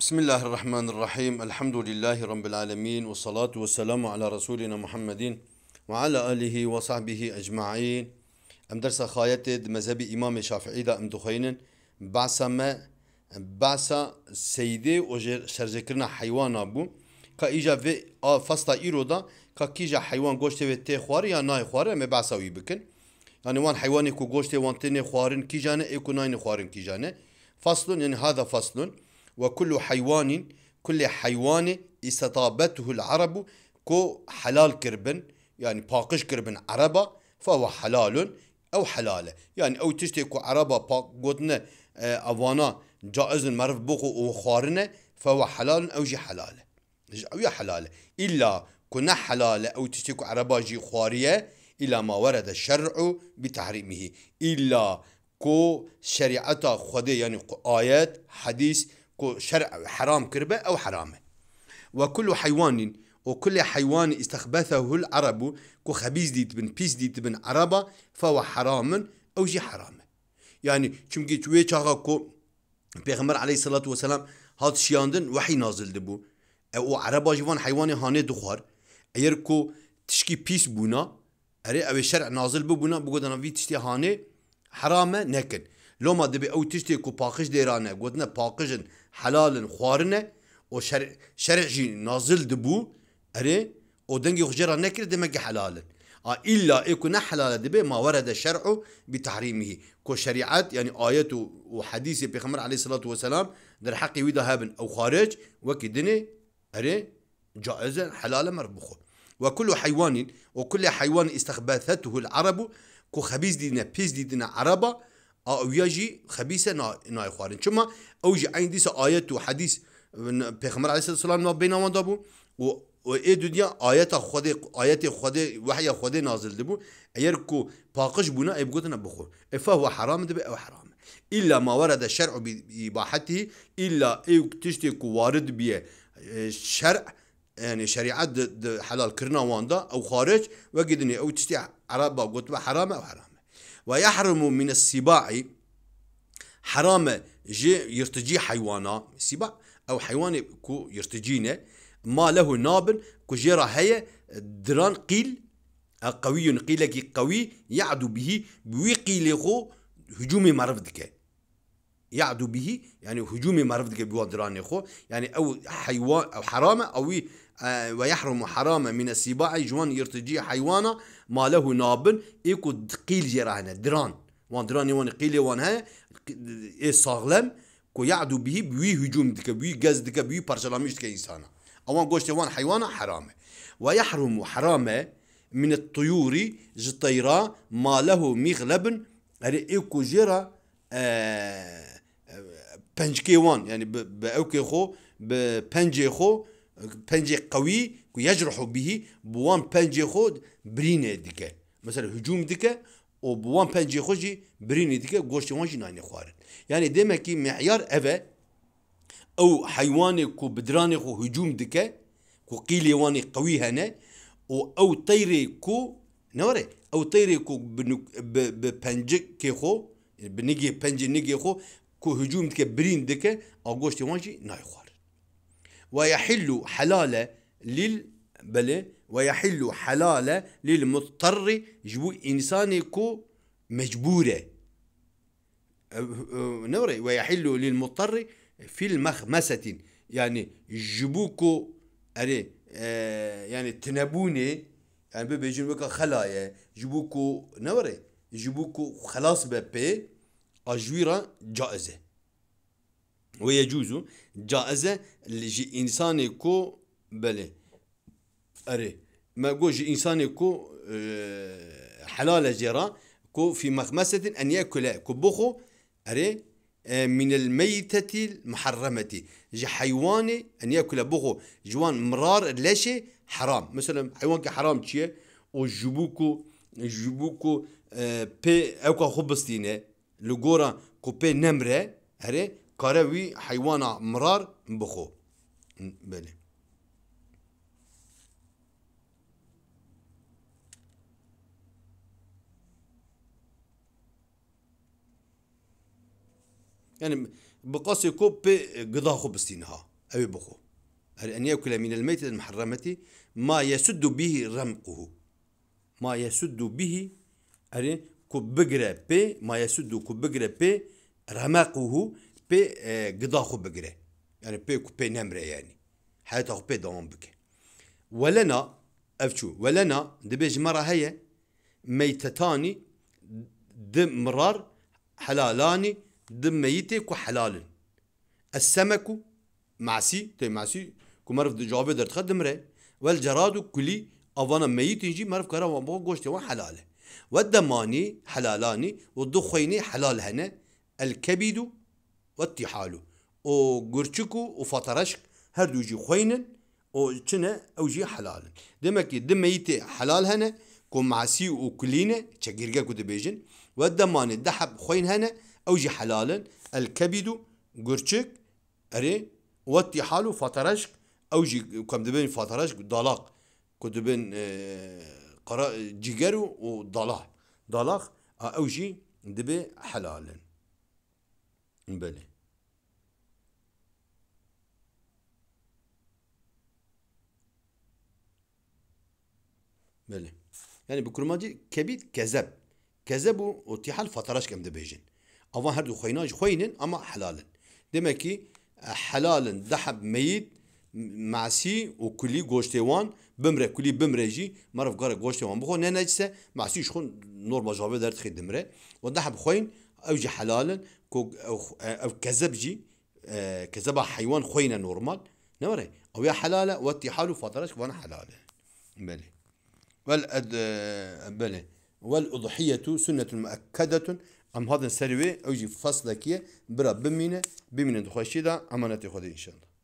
بسم الله الرحمن الرحيم الحمد لله رب العالمين والصلاة والسلام على رسولنا محمد وعلى آله وصحبه أجمعين أم درس خايتة مذهب إمام شافعي دا أم دخين بعث ما بعث سيدي وشرجكرنا حيوانا بو كا إيجا في فصل إيرو دا كا كيجا حيوان غوشتي في تي خواري يا ناي خواري ما بعثا ويبكن يعني وان حيواني كو غوشتي وان تيني خوارن كيجاني إيكو ناين خوارن كيجاني فصل يعني هذا فصل وكل حيوان كل حيوان استطابته العرب كو حلال كربن يعني باقش كربن عربة فهو حلال أو حلالة يعني أو تشتكو عربة باقوتنا أوانا آه، جائز مرف بوخو وخارنة فهو حلال أو جي حلالة أو يا حلالة إلا كنا حلالة أو تشتكو عربة جي خارية إلى ما ورد الشرع بتحريمه إلا كو شريعة خدي يعني آيات حديث شرع حرام كربة أو حرامة وكل حيوان وكل حيوان استخبثه العرب كو خبيز ديت بن بيس ديت بن عربة فهو حرام أو جي حرام يعني چونكي توي چاغا كو بيغمر عليه الصلاة والسلام هات شياندن وحي نازل دبو او عربا جوان حيوان هاني دخار اير كو تشكي بيس بونا اري او شرع نازل ببونا بو بقودنا في تشتي هاني حرامة نكن لما دبي او تشتي كو باقش ديرانا قدنا باقشن حلال خوارنا او شرع شرع جي نازل دبو اري او دنگي خجرا نكر دمك حلال الا ايكو حلال دبي ما ورد الشرع بتحريمه كو شريعات يعني ايات وحديث بيخمر عليه الصلاه والسلام در حقي ويدا هابن او خارج وكدني اري جائزة حلال مربوخه وكل حيوان وكل حيوان استخبثته العرب كو خبيز دينا بيز دينا عربه آه، اویا جی خبیسه نا يخوارن چما او جی عین دیسه وحديث و پیغمبر علیه السلام نو بین آمده بو و و ای دنیا آیت خود آیت خود وحی خود نازل ده بو اگر کو پاقش بونه ای بگوتن بخو افا هو حرام ده او حرام الا ما ورد الشرع باباحته الا ای تشتی کو وارد بیه شرع يعني شريعة حلال كرنا واندا او خارج وقدني او تشتي عربة قلت حرام او حرام ويحرم من السباع حرام يرتجي حيوانا سباع أو حيوان كو يرتجينا ما له نابل جيرا هي دران قيل قوي قيل قوي يعدو به بوي قيل هجوم مرفدك يعدو به يعني هجومي معرفتك بوادران خو يعني او حيوان او حرامه او آه، ويحرم حراما من السباع جوان يرتجي حيوانا ما له ناب ايكو دقيل جراهنا دران وان دران وان قيل وان هي اي ساغلم كو يعدو به بوي هجوم دك بوي غاز دك بوي برشلاميش دك انسانا اوان گوشت وان حيوانا حرامه ويحرم حرامه من الطيور جطيرا ما له مغلب هري ايكو جرا آه پنجکی وان يعني بأوكي خو ببنجي خو بنجي قوي يجرح به بوان بنجي خو برينه دكه مثلا هجوم دكه و بوان بنجي خو جي برينه دكه گوشت وان جي ناني خوارد يعني demek ki معيار اوه او حيواني كو بدراني خو هجوم دكه كو قيلي واني قوي هنا و او طيري كو نوري او طيري كو بنج كي خو بنجي بنجي نجي خو كو هجوم دك برین دکه آگوشت وانجی نایخوار ويحل حلال لل بلي ويحل حلال للمضطر جبو إنسان كو مجبورة أه، أه، نوري ويحل للمضطر في المخمسة يعني جبوكو أري أه يعني تنبوني يعني بيجي بك خلايا جبوكو نوري جبوكو خلاص ببي أجويرة جائزة ويجوز جائزة لجي إنسان كو بلي أري ما جي إنسان كو آه، حلال جرا كو في مخمسة أن يأكل كبخو أري آه، من الميتة المحرمة جي حيوان أن يأكل بخو جوان مرار لاشي حرام مثلا حيوان كحرام تشي وجبوكو جبوكو آه، بي أوكا خبستينه لجورا كوبي نمرة هري كاروي حيوانا مرار بخو بلي يعني بقاسي كوب خو بستينها أبي بخو هري أن يأكل من الميت المحرمة ما يسد به رمقه ما يسد به كوبجرة بي ما يسد كوبجرة بي رماقه بي آه، قضاخو بجرة يعني بي كوبي نمرة يعني حياته بي دوام بك ولنا افشو ولنا دبيج مرة هي ميتتاني دم مرار حلالاني دم ميتة كحلال السمك معسي تي معسي كو مرف دجابي درت تخدم والجراد كلي أظن ميتي نجي مرف كره وان بغو وحلاله والدماني حلالاني والدخيني حلال هنا الكبد والتحال وقرشكو وفطرشك هردو جي خوينن وشنا او جي حلال دمك دميتي حلال هنا كم معسي وكلينه تشجرجا كود بيجن والدماني دحب خوين هنا او جي حلالا الكبد قرشك اري والتحال فطرشك او جي كم دبن فطرشك دلاق كدبن آه kara e, ciger u dalak. Dalak ev jî dibe helalin. Bele. Bele. Yani bu kurmacı kebit kezeb. Kezebu o tihal fataraşkem de bejin. Ama her du xoynaj xoynin ama helalin. Demek ki e, helalin dahab meyit معسي وكلي غوشتيوان بمره كلي بمره جي مرف قاره گوشتوان بخو نه نجسه معسي شخون نور مجابه دارت خي دمره وضح بخوين او جي حلالا كو او كذب اه، جي كذب اه، حيوان خوينا نورمال نوري او يا حلاله واتي حالو فترش وانا حلاله بلي والأد اه، بلي والأضحية سنة مؤكدة أم هذا سروي أوجي جي فصلك برا بمينة بمينة دخوشي دا أمانة خدي إن شاء الله